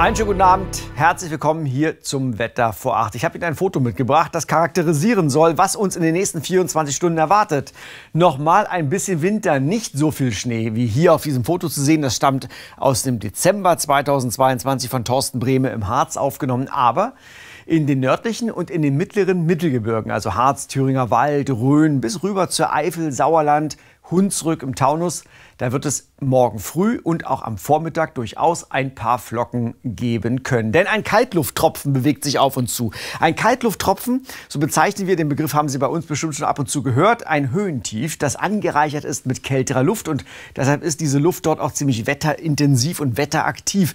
Einen schönen guten Abend, herzlich willkommen hier zum Wetter vor 8. Ich habe Ihnen ein Foto mitgebracht, das charakterisieren soll, was uns in den nächsten 24 Stunden erwartet. Nochmal ein bisschen Winter, nicht so viel Schnee wie hier auf diesem Foto zu sehen. Das stammt aus dem Dezember 2022 von Thorsten Brehme im Harz aufgenommen, aber in den nördlichen und in den mittleren Mittelgebirgen, also Harz, Thüringer Wald, Rhön bis rüber zur Eifel, Sauerland, Hunsrück im Taunus. Da wird es morgen früh und auch am Vormittag durchaus ein paar Flocken geben können. Denn ein Kaltlufttropfen bewegt sich auf uns zu. Ein Kaltlufttropfen, so bezeichnen wir den Begriff, haben Sie bei uns bestimmt schon ab und zu gehört, ein Höhentief, das angereichert ist mit kälterer Luft. Und deshalb ist diese Luft dort auch ziemlich wetterintensiv und wetteraktiv.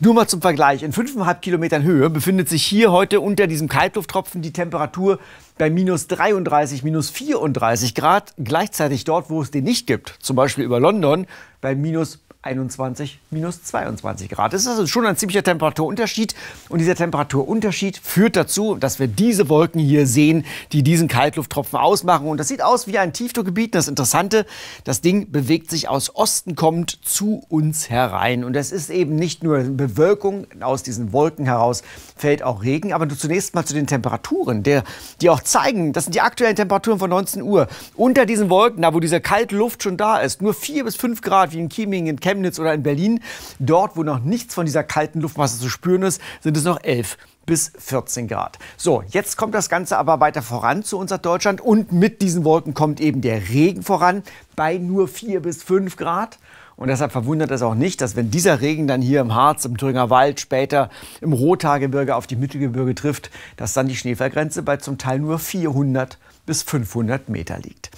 Nur mal zum Vergleich. In 5,5 Kilometern Höhe befindet sich hier heute unter diesem Kaltlufttropfen die Temperatur bei minus 33, minus 34 Grad. Gleichzeitig dort, wo es den nicht gibt, zum Beispiel über London, bei minus 21 minus 22 Grad. Das ist also schon ein ziemlicher Temperaturunterschied. Und dieser Temperaturunterschied führt dazu, dass wir diese Wolken hier sehen, die diesen Kaltlufttropfen ausmachen. Und das sieht aus wie ein Tiefdruckgebiet. Das Interessante, das Ding bewegt sich aus Osten kommend zu uns herein. Und es ist eben nicht nur Bewölkung. Aus diesen Wolken heraus fällt auch Regen. Aber zunächst mal zu den Temperaturen, der, die auch zeigen, das sind die aktuellen Temperaturen von 19 Uhr. Unter diesen Wolken, da wo diese kalte Luft schon da ist, nur 4 bis 5 Grad wie in Kieming, in Chemnitz, Chemnitz oder in Berlin. Dort, wo noch nichts von dieser kalten Luftmasse zu spüren ist, sind es noch 11 bis 14 Grad. So, jetzt kommt das Ganze aber weiter voran zu unser Deutschland und mit diesen Wolken kommt eben der Regen voran bei nur 4 bis 5 Grad. Und deshalb verwundert es auch nicht, dass wenn dieser Regen dann hier im Harz, im Thüringer Wald, später im Rothaargebirge auf die Mittelgebirge trifft, dass dann die Schneefallgrenze bei zum Teil nur 400 bis 500 Meter liegt.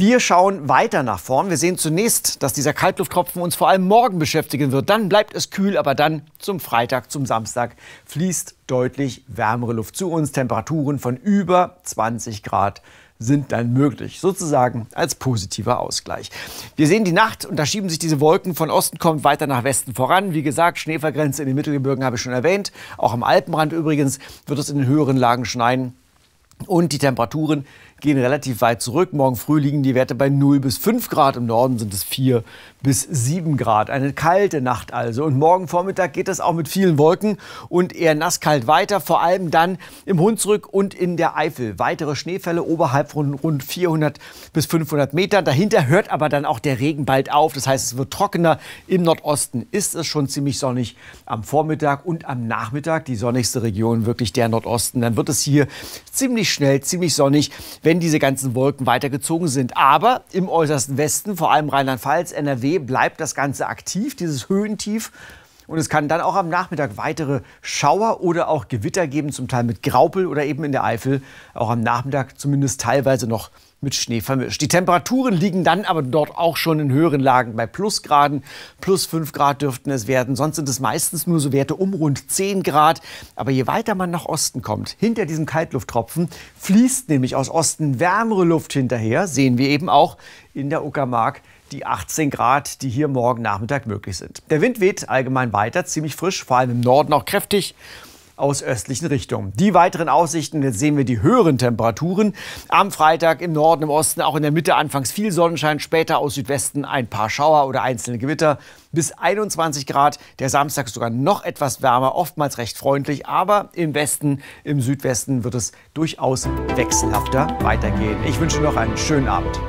Wir schauen weiter nach vorn. Wir sehen zunächst, dass dieser Kaltlufttropfen uns vor allem morgen beschäftigen wird. Dann bleibt es kühl, aber dann zum Freitag, zum Samstag fließt deutlich wärmere Luft zu uns. Temperaturen von über 20 Grad sind dann möglich, sozusagen als positiver Ausgleich. Wir sehen die Nacht und da schieben sich diese Wolken von Osten kommt weiter nach Westen voran. Wie gesagt, Schneevergrenze in den Mittelgebirgen habe ich schon erwähnt. Auch am Alpenrand übrigens wird es in den höheren Lagen schneien. Und die Temperaturen gehen relativ weit zurück. Morgen früh liegen die Werte bei 0 bis 5 Grad, im Norden sind es 4 bis 7 Grad. Eine kalte Nacht also. Und morgen Vormittag geht es auch mit vielen Wolken und eher nasskalt weiter, vor allem dann im Hunsrück und in der Eifel. Weitere Schneefälle oberhalb von rund 400 bis 500 Metern. Dahinter hört aber dann auch der Regen bald auf. Das heißt, es wird trockener. Im Nordosten ist es schon ziemlich sonnig am Vormittag und am Nachmittag. Die sonnigste Region wirklich der Nordosten. Dann wird es hier ziemlich schnell, ziemlich sonnig. Wenn wenn diese ganzen Wolken weitergezogen sind. Aber im äußersten Westen, vor allem Rheinland-Pfalz, NRW, bleibt das Ganze aktiv, dieses Höhentief. Und es kann dann auch am Nachmittag weitere Schauer oder auch Gewitter geben, zum Teil mit Graupel oder eben in der Eifel auch am Nachmittag zumindest teilweise noch mit Schnee vermischt. Die Temperaturen liegen dann aber dort auch schon in höheren Lagen. Bei Plusgraden, plus 5 Grad dürften es werden. Sonst sind es meistens nur so Werte um rund 10 Grad. Aber je weiter man nach Osten kommt, hinter diesem Kaltlufttropfen, fließt nämlich aus Osten wärmere Luft hinterher. Sehen wir eben auch in der Uckermark die 18 Grad, die hier morgen Nachmittag möglich sind. Der Wind weht allgemein weiter, ziemlich frisch, vor allem im Norden auch kräftig aus östlichen Richtungen. Die weiteren Aussichten, jetzt sehen wir die höheren Temperaturen. Am Freitag im Norden, im Osten, auch in der Mitte anfangs viel Sonnenschein, später aus Südwesten ein paar Schauer oder einzelne Gewitter. Bis 21 Grad, der Samstag sogar noch etwas wärmer, oftmals recht freundlich, aber im Westen, im Südwesten wird es durchaus wechselhafter weitergehen. Ich wünsche noch einen schönen Abend.